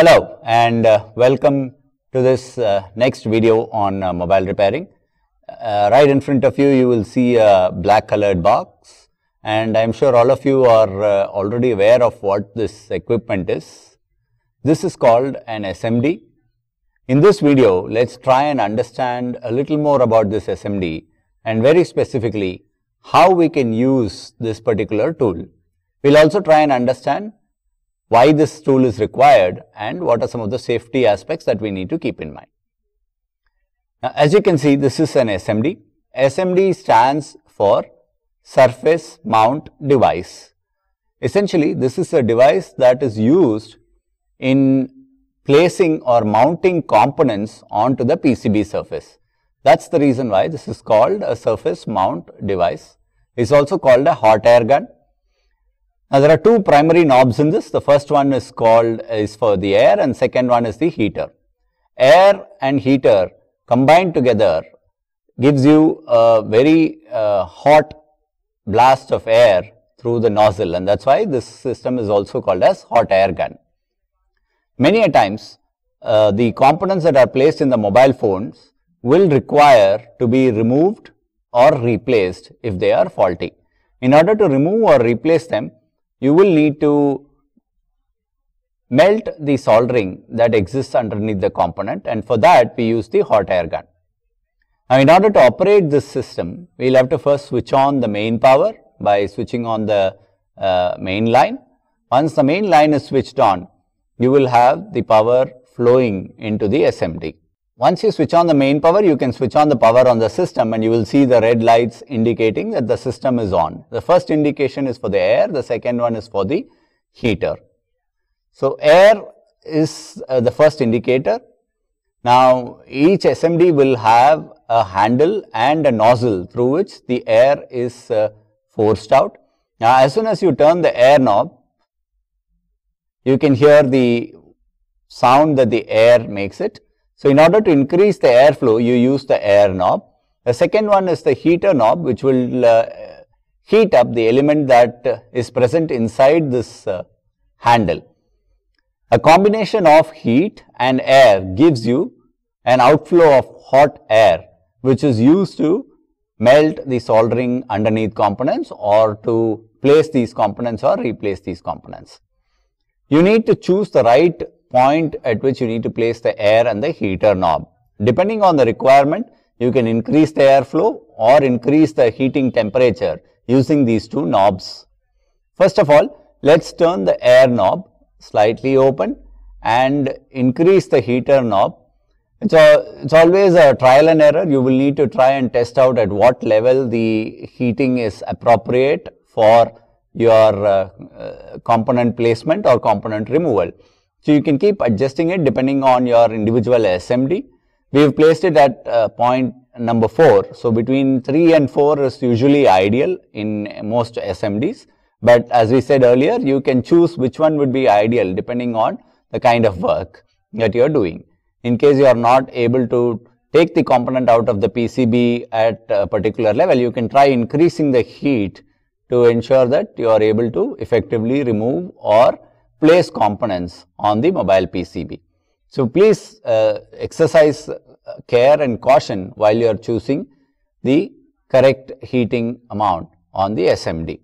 Hello and uh, welcome to this uh, next video on uh, mobile repairing. Uh, right in front of you, you will see a black colored box and I am sure all of you are uh, already aware of what this equipment is. This is called an SMD. In this video, let's try and understand a little more about this SMD and very specifically how we can use this particular tool. We'll also try and understand why this tool is required and what are some of the safety aspects that we need to keep in mind. Now, as you can see, this is an SMD. SMD stands for Surface Mount Device. Essentially, this is a device that is used in placing or mounting components onto the PCB surface. That's the reason why this is called a surface mount device. It's also called a hot air gun now there are two primary knobs in this. The first one is called is for the air and second one is the heater. Air and heater combined together gives you a very uh, hot blast of air through the nozzle and that's why this system is also called as hot air gun. Many a times uh, the components that are placed in the mobile phones will require to be removed or replaced if they are faulty. In order to remove or replace them, you will need to melt the soldering that exists underneath the component and for that we use the hot air gun. Now, in order to operate this system, we will have to first switch on the main power by switching on the uh, main line. Once the main line is switched on, you will have the power flowing into the SMD. Once you switch on the main power, you can switch on the power on the system and you will see the red lights indicating that the system is on. The first indication is for the air, the second one is for the heater. So, air is uh, the first indicator. Now, each SMD will have a handle and a nozzle through which the air is uh, forced out. Now, as soon as you turn the air knob, you can hear the sound that the air makes it. So, in order to increase the airflow, you use the air knob. The second one is the heater knob, which will uh, heat up the element that uh, is present inside this uh, handle. A combination of heat and air gives you an outflow of hot air, which is used to melt the soldering underneath components or to place these components or replace these components. You need to choose the right point at which you need to place the air and the heater knob. Depending on the requirement, you can increase the airflow or increase the heating temperature using these two knobs. First of all, let's turn the air knob slightly open and increase the heater knob. It's, a, it's always a trial and error. You will need to try and test out at what level the heating is appropriate for your uh, uh, component placement or component removal. So you can keep adjusting it depending on your individual SMD. We have placed it at uh, point number 4. So between 3 and 4 is usually ideal in most SMDs. But as we said earlier, you can choose which one would be ideal depending on the kind of work that you are doing. In case you are not able to take the component out of the PCB at a particular level, you can try increasing the heat to ensure that you are able to effectively remove or place components on the mobile PCB. So, please uh, exercise uh, care and caution while you are choosing the correct heating amount on the SMD.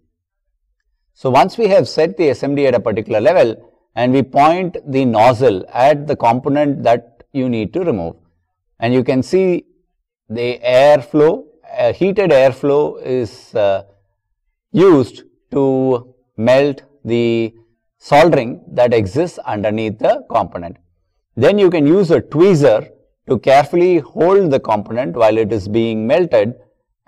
So, once we have set the SMD at a particular level and we point the nozzle at the component that you need to remove and you can see the airflow, a heated airflow is uh, used to melt the soldering that exists underneath the component. Then you can use a tweezer to carefully hold the component while it is being melted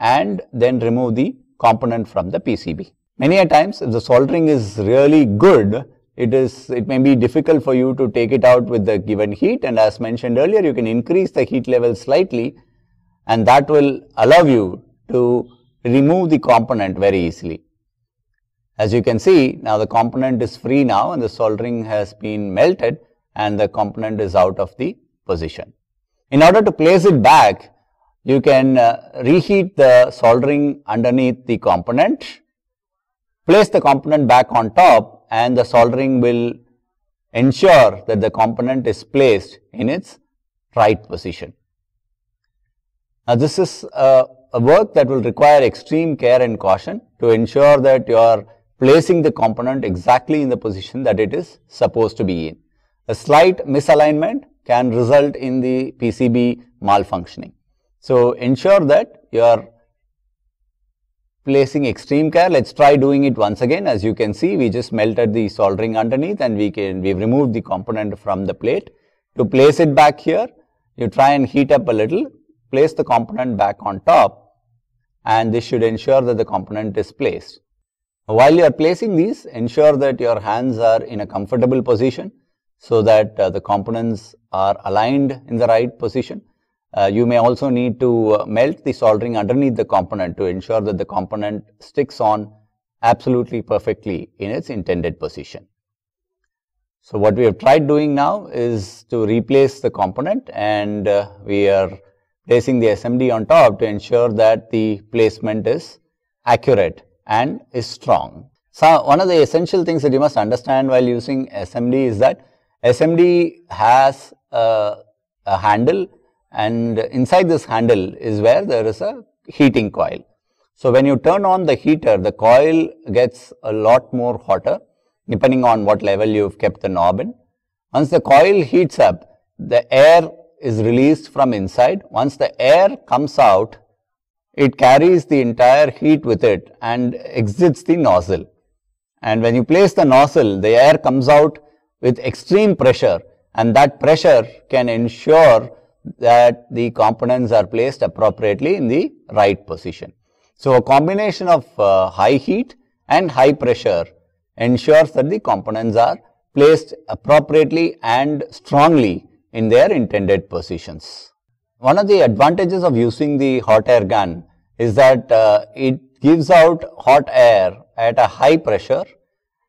and then remove the component from the PCB. Many a times if the soldering is really good, it is it may be difficult for you to take it out with the given heat and as mentioned earlier you can increase the heat level slightly and that will allow you to remove the component very easily. As you can see, now the component is free now and the soldering has been melted and the component is out of the position. In order to place it back, you can uh, reheat the soldering underneath the component, place the component back on top and the soldering will ensure that the component is placed in its right position. Now, this is uh, a work that will require extreme care and caution to ensure that your placing the component exactly in the position that it is supposed to be in. A slight misalignment can result in the PCB malfunctioning. So, ensure that you are placing extreme care. Let's try doing it once again. As you can see, we just melted the soldering underneath and we can, we've removed the component from the plate. To place it back here, you try and heat up a little, place the component back on top and this should ensure that the component is placed. While you are placing these, ensure that your hands are in a comfortable position so that uh, the components are aligned in the right position. Uh, you may also need to uh, melt the soldering underneath the component to ensure that the component sticks on absolutely perfectly in its intended position. So what we have tried doing now is to replace the component and uh, we are placing the SMD on top to ensure that the placement is accurate and is strong. So, one of the essential things that you must understand while using SMD is that SMD has a, a handle and inside this handle is where there is a heating coil. So, when you turn on the heater, the coil gets a lot more hotter depending on what level you have kept the knob in. Once the coil heats up, the air is released from inside. Once the air comes out, it carries the entire heat with it and exits the nozzle. And when you place the nozzle, the air comes out with extreme pressure and that pressure can ensure that the components are placed appropriately in the right position. So, a combination of uh, high heat and high pressure ensures that the components are placed appropriately and strongly in their intended positions. One of the advantages of using the hot air gun is that uh, it gives out hot air at a high pressure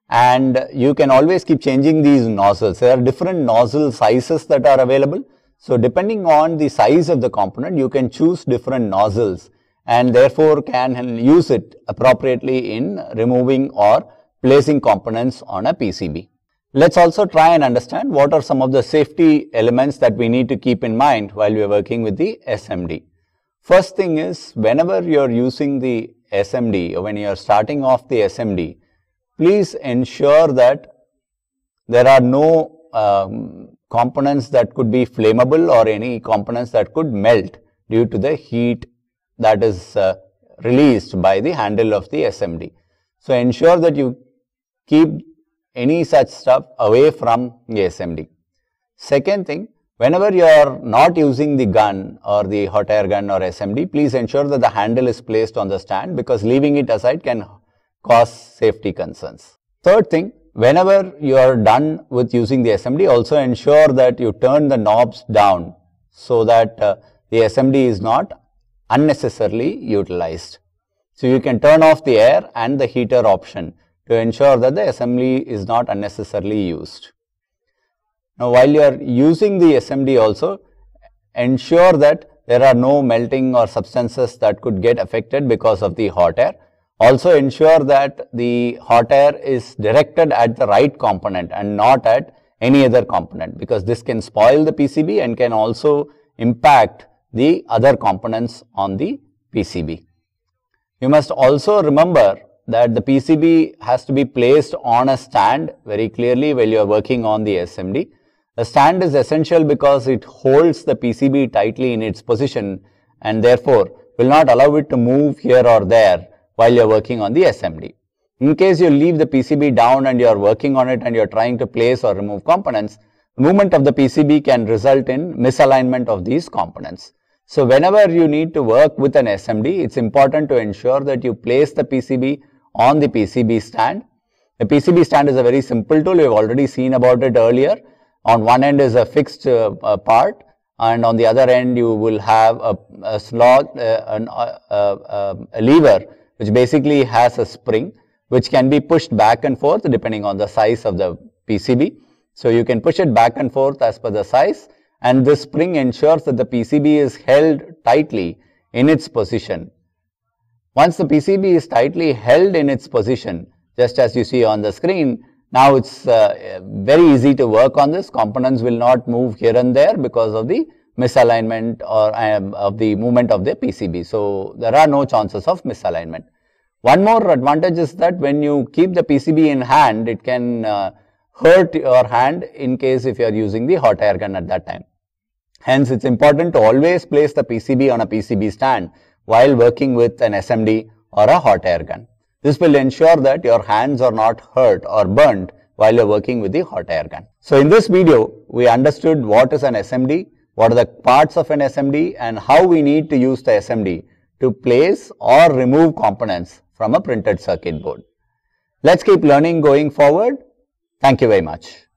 and you can always keep changing these nozzles. There are different nozzle sizes that are available. So, depending on the size of the component, you can choose different nozzles and therefore can use it appropriately in removing or placing components on a PCB. Let's also try and understand what are some of the safety elements that we need to keep in mind while we are working with the SMD. First thing is whenever you are using the SMD or when you are starting off the SMD, please ensure that there are no um, components that could be flammable or any components that could melt due to the heat that is uh, released by the handle of the SMD. So, ensure that you keep any such stuff away from the SMD. Second thing, whenever you are not using the gun or the hot air gun or SMD, please ensure that the handle is placed on the stand because leaving it aside can cause safety concerns. Third thing, whenever you are done with using the SMD, also ensure that you turn the knobs down so that uh, the SMD is not unnecessarily utilized. So you can turn off the air and the heater option to ensure that the assembly is not unnecessarily used. Now, while you are using the SMD also, ensure that there are no melting or substances that could get affected because of the hot air. Also ensure that the hot air is directed at the right component and not at any other component because this can spoil the PCB and can also impact the other components on the PCB. You must also remember that the PCB has to be placed on a stand very clearly while you are working on the SMD. A stand is essential because it holds the PCB tightly in its position and therefore will not allow it to move here or there while you are working on the SMD. In case you leave the PCB down and you are working on it and you are trying to place or remove components, movement of the PCB can result in misalignment of these components. So whenever you need to work with an SMD, it's important to ensure that you place the PCB on the PCB stand. The PCB stand is a very simple tool. We have already seen about it earlier. On one end is a fixed uh, uh, part and on the other end you will have a, a slot, uh, an, uh, uh, a lever which basically has a spring which can be pushed back and forth depending on the size of the PCB. So you can push it back and forth as per the size and this spring ensures that the PCB is held tightly in its position once the PCB is tightly held in its position, just as you see on the screen, now it's uh, very easy to work on this. Components will not move here and there because of the misalignment or um, of the movement of the PCB. So, there are no chances of misalignment. One more advantage is that when you keep the PCB in hand, it can uh, hurt your hand in case if you are using the hot air gun at that time. Hence, it is important to always place the PCB on a PCB stand while working with an SMD or a hot air gun. This will ensure that your hands are not hurt or burnt while you're working with the hot air gun. So in this video, we understood what is an SMD, what are the parts of an SMD and how we need to use the SMD to place or remove components from a printed circuit board. Let's keep learning going forward. Thank you very much.